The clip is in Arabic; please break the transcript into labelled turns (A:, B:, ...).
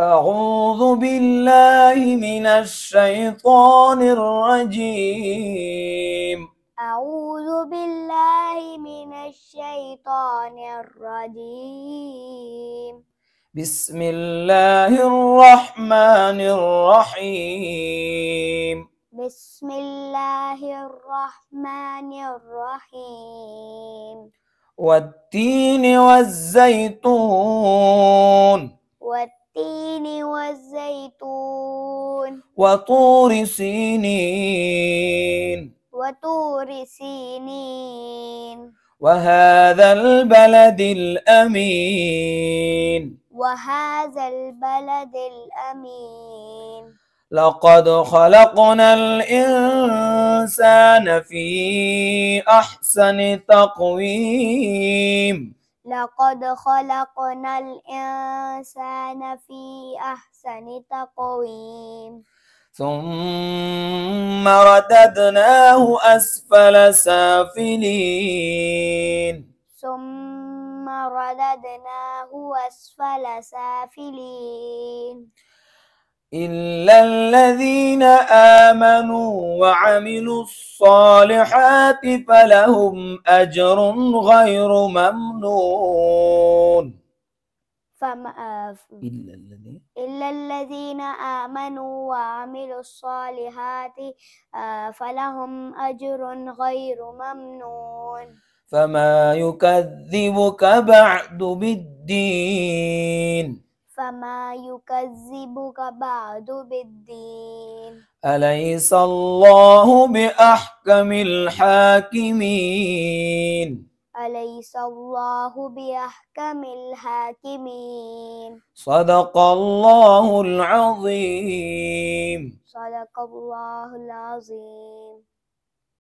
A: أعوذ بالله من الشيطان الرجيم
B: أعوذ بالله من الشيطان الرجيم
A: بسم الله الرحمن الرحيم
B: بسم الله الرحمن الرحيم
A: والتين والزيتون
B: والتين والتين والزيتون
A: وطور سينين
B: وطور سينين
A: وهذا البلد الأمين
B: وهذا البلد
A: الأمين لقد خلقنا الإنسان في أحسن تقويم
B: لقد خلقنا الإنسان كان في أحسن تقويم
A: ثم رددناه أسفل سافلين
B: ثم رددناه أسفل سافلين
A: إلا الذين آمنوا وعملوا الصالحات فلهم أجر غير ممنون
B: فما آه،
A: إلا الذين
B: إلا الذين آمنوا وعملوا الصالحات آه، فلهم أجر غير ممنون
A: فما يكذبك بعد بالدين
B: فما يكذبك بعد بالدين
A: أليس الله بأحكم الحاكمين
B: أليس الله بأحكم الحاكمين
A: صدق الله العظيم
B: صدق الله العظيم